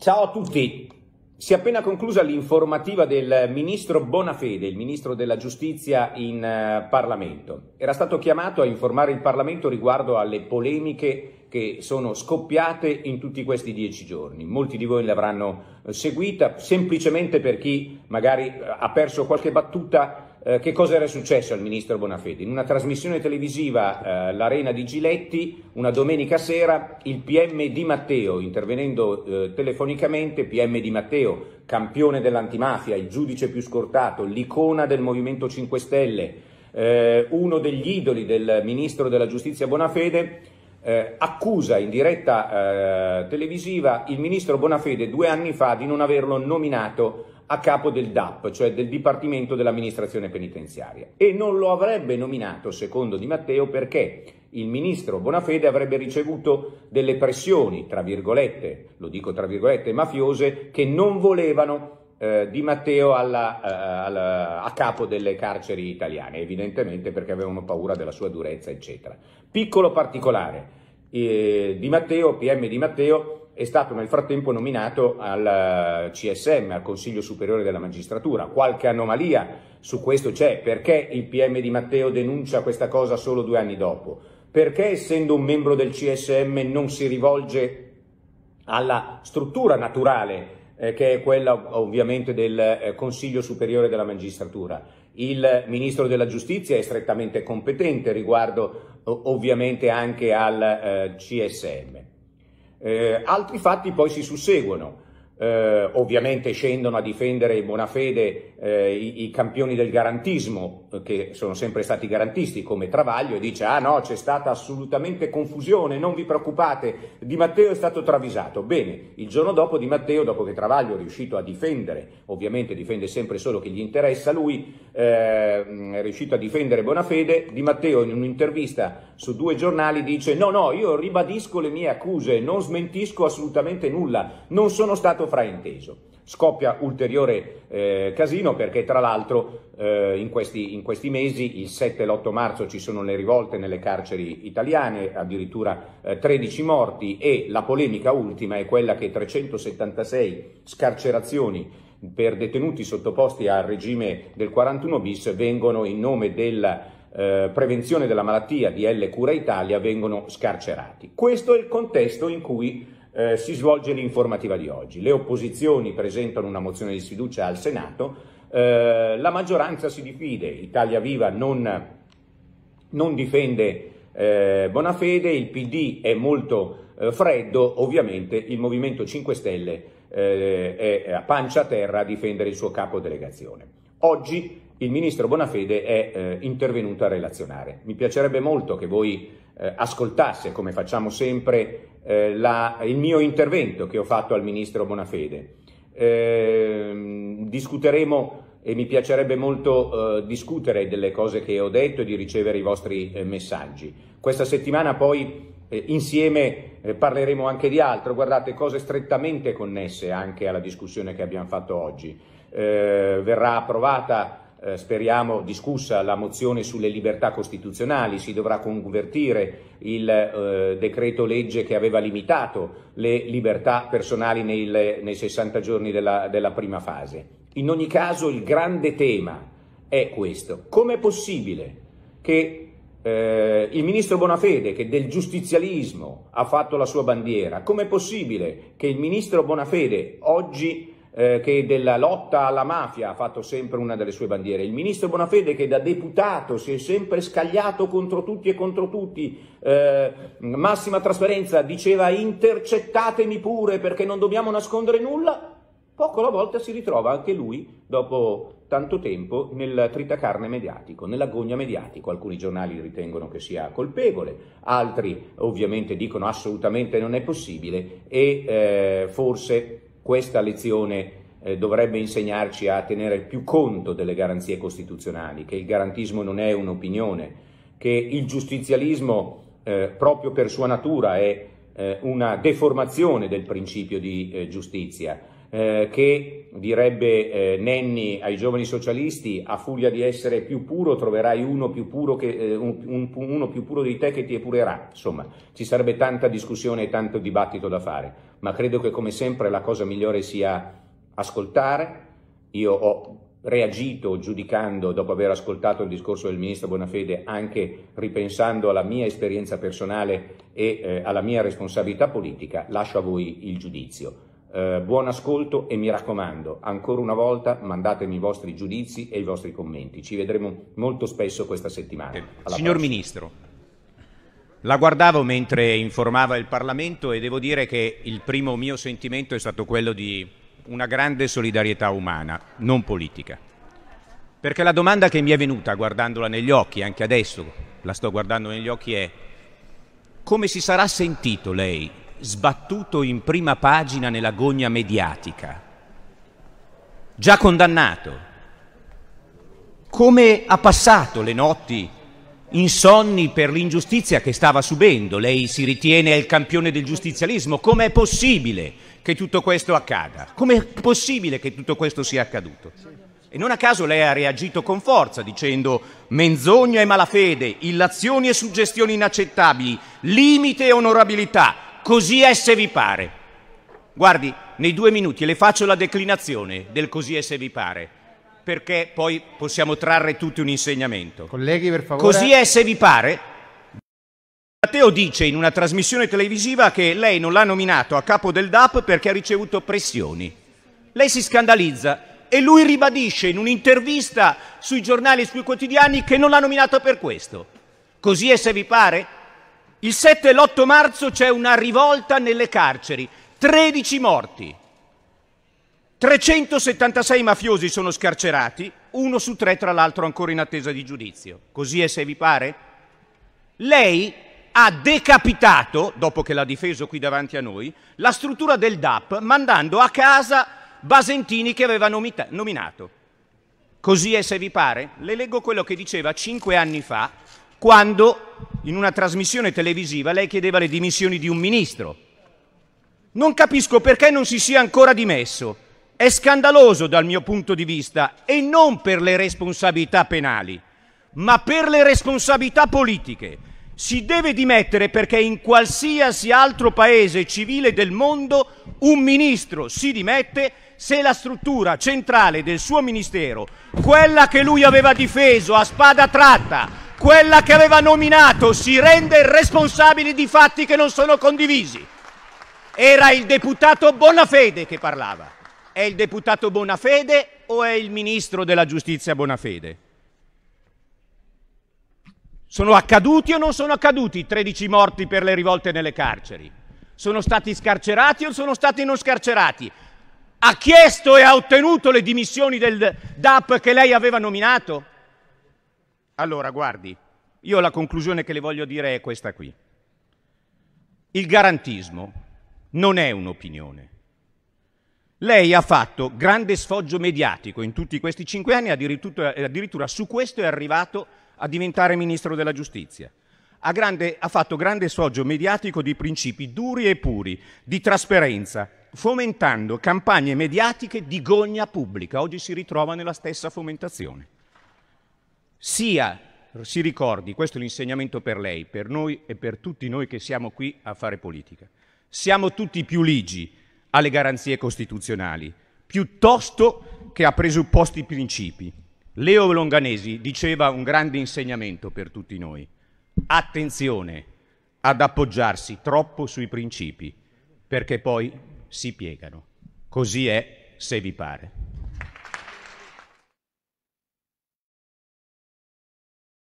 Ciao a tutti. Si è appena conclusa l'informativa del ministro Bonafede, il ministro della giustizia in eh, Parlamento. Era stato chiamato a informare il Parlamento riguardo alle polemiche che sono scoppiate in tutti questi dieci giorni. Molti di voi l'avranno uh, seguita semplicemente per chi magari eh, ha perso qualche battuta eh, che cosa era successo al ministro Bonafede? In una trasmissione televisiva, eh, l'Arena di Giletti, una domenica sera, il PM Di Matteo, intervenendo eh, telefonicamente, PM Di Matteo, campione dell'antimafia, il giudice più scortato, l'icona del Movimento 5 Stelle, eh, uno degli idoli del ministro della giustizia Bonafede, eh, accusa in diretta eh, televisiva il ministro Bonafede due anni fa di non averlo nominato a capo del DAP, cioè del Dipartimento dell'Amministrazione Penitenziaria. E non lo avrebbe nominato, secondo Di Matteo, perché il ministro Bonafede avrebbe ricevuto delle pressioni, tra virgolette, lo dico tra virgolette, mafiose, che non volevano eh, Di Matteo alla, eh, alla, a capo delle carceri italiane, evidentemente perché avevano paura della sua durezza, eccetera. Piccolo particolare, eh, Di Matteo, PM Di Matteo, è stato nel frattempo nominato al eh, CSM, al Consiglio Superiore della Magistratura. Qualche anomalia su questo c'è, perché il PM di Matteo denuncia questa cosa solo due anni dopo? Perché essendo un membro del CSM non si rivolge alla struttura naturale eh, che è quella ovviamente del eh, Consiglio Superiore della Magistratura. Il Ministro della Giustizia è strettamente competente riguardo ovviamente anche al eh, CSM. Eh, altri fatti poi si susseguono eh, ovviamente scendono a difendere in buona fede eh, i, i, campioni del garantismo, eh, che sono sempre stati garantisti, come Travaglio, e dice ah no, c'è stata assolutamente confusione, non vi preoccupate, Di Matteo è stato travisato. Bene, il giorno dopo Di Matteo, dopo che Travaglio è riuscito a difendere, ovviamente difende sempre solo che gli interessa lui, eh, è riuscito a difendere buona fede, Di Matteo in un'intervista su due giornali dice no, no, io ribadisco le mie accuse, non smentisco assolutamente nulla, non sono stato frainteso. Scoppia ulteriore eh, casino perché tra l'altro eh, in, questi, in, questi, mesi, il 7 e l'8 marzo, ci sono le rivolte nelle carceri italiane, addirittura eh, 13 morti e la polemica ultima è quella che 376 scarcerazioni per detenuti sottoposti al regime del 41 bis vengono in nome della eh, prevenzione della malattia di L Cura Italia vengono scarcerati. Questo è il contesto in cui eh, si svolge l'informativa di oggi. Le opposizioni presentano una mozione di sfiducia al Senato, eh, la maggioranza si divide, Italia Viva non, non difende eh, Bonafede, il PD è molto eh, freddo, ovviamente il Movimento 5 Stelle eh, è a pancia a terra a difendere il suo capo delegazione. Oggi il ministro Bonafede è eh, intervenuto a relazionare. Mi piacerebbe molto che voi eh, ascoltasse, come facciamo sempre, eh, la, il mio intervento che ho fatto al Ministro Bonafede. Ehm, discuteremo e mi piacerebbe molto eh, discutere delle cose che ho detto e di ricevere i vostri eh, messaggi. Questa settimana poi eh, insieme parleremo anche di altro, guardate cose strettamente connesse anche alla discussione che abbiamo fatto oggi. verrà approvata eh, speriamo, discussa la mozione sulle libertà costituzionali, si dovrà convertire il eh, decreto legge che aveva limitato le libertà personali nel, nei 60 giorni della, della prima fase. In ogni caso il grande tema è questo. Com'è possibile che eh, il ministro Bonafede, che del giustizialismo ha fatto la sua bandiera, com'è possibile che il ministro Bonafede oggi eh, che della lotta alla mafia ha fatto sempre una delle sue bandiere, il ministro Bonafede che da deputato si è sempre scagliato contro tutti e contro tutti, eh, massima trasparenza, diceva intercettatemi pure perché non dobbiamo nascondere nulla, poco alla volta si ritrova anche lui, dopo tanto tempo, nel tritacarne mediatico, nell'agonia mediatico. Alcuni giornali ritengono che sia colpevole, altri ovviamente dicono assolutamente non è possibile e eh, forse questa lezione eh, dovrebbe insegnarci a tenere più conto delle garanzie costituzionali, che il garantismo non è un'opinione, che il giustizialismo eh, proprio per sua natura è eh, una deformazione del principio di eh, giustizia, eh, che direbbe eh, Nenni ai giovani socialisti, a furia di essere più puro troverai uno più puro, che, eh, un, un, uno più puro di te che ti epurerà. Insomma, ci sarebbe tanta discussione e tanto dibattito da fare, ma credo che come sempre la cosa migliore sia ascoltare. Io ho reagito giudicando, dopo aver ascoltato il discorso del ministro Bonafede, anche ripensando alla mia esperienza personale e eh, alla mia responsabilità politica, lascio a voi il giudizio. Eh, buon ascolto e mi raccomando, ancora una volta mandatemi i vostri giudizi e i vostri commenti. Ci vedremo molto spesso questa settimana. Eh, Alla Signor prossima. Ministro, la guardavo mentre informava il Parlamento e devo dire che il primo mio sentimento è stato quello di una grande solidarietà umana, non politica. Perché la domanda che mi è venuta guardandola negli occhi, anche adesso la sto guardando negli occhi, è come si sarà sentito lei sbattuto in prima pagina nella gogna mediatica, già condannato. Come ha passato le notti insonni per l'ingiustizia che stava subendo? Lei si ritiene il campione del giustizialismo. Com'è possibile che tutto questo accada? Com'è possibile che tutto questo sia accaduto? E non a caso lei ha reagito con forza dicendo menzogna e malafede, illazioni e suggestioni inaccettabili, limite e onorabilità, così esse vi pare. Guardi, nei due minuti le faccio la declinazione del così esse vi pare, perché poi possiamo trarre tutti un insegnamento. Colleghi, per favore. Così esse vi pare. Matteo dice in una trasmissione televisiva che lei non l'ha nominato a capo del DAP perché ha ricevuto pressioni. Lei si scandalizza e lui ribadisce in un'intervista sui giornali e sui quotidiani che non l'ha nominato per questo. Così esse vi pare? Il 7 e l'8 marzo c'è una rivolta nelle carceri, 13 morti. 376 mafiosi sono scarcerati, uno su tre tra l'altro ancora in attesa di giudizio. Così è se vi pare? Lei ha decapitato, dopo che l'ha difeso qui davanti a noi, la struttura del DAP mandando a casa Basentini che aveva nomita- nominato. Così è se vi pare? Le leggo quello che diceva cinque anni fa quando in una trasmissione televisiva lei chiedeva le dimissioni di un ministro. Non capisco perché non si sia ancora dimesso. È scandaloso dal mio punto di vista e non per le responsabilità penali, ma per le responsabilità politiche. Si deve dimettere perché in qualsiasi altro paese civile del mondo un ministro si dimette se la struttura centrale del suo ministero, quella che lui aveva difeso a spada tratta, quella che aveva nominato si rende responsabile di fatti che non sono condivisi. Era il deputato Bonafede che parlava. È il deputato Bonafede o è il ministro della giustizia Bonafede? Sono accaduti o non sono accaduti 13 morti per le rivolte nelle carceri? Sono stati scarcerati o sono stati non scarcerati? Ha chiesto e ha ottenuto le dimissioni del DAP che lei aveva nominato? Allora, guardi, io la conclusione che le voglio dire è questa qui. Il garantismo non è un'opinione. Lei ha fatto grande sfoggio mediatico in tutti questi cinque anni, addirittura, addirittura su questo è arrivato a diventare ministro della giustizia. Ha, grande, ha, fatto grande sfoggio mediatico di principi duri e puri, di trasparenza, fomentando campagne mediatiche di gogna pubblica. Oggi si ritrova nella stessa fomentazione sia, si ricordi, questo è l'insegnamento per lei, per noi e per tutti noi che siamo qui a fare politica, siamo tutti più ligi alle garanzie costituzionali, piuttosto che a presupposti principi. Leo Longanesi diceva un grande insegnamento per tutti noi. Attenzione ad appoggiarsi troppo sui principi, perché poi si piegano. Così è se vi pare.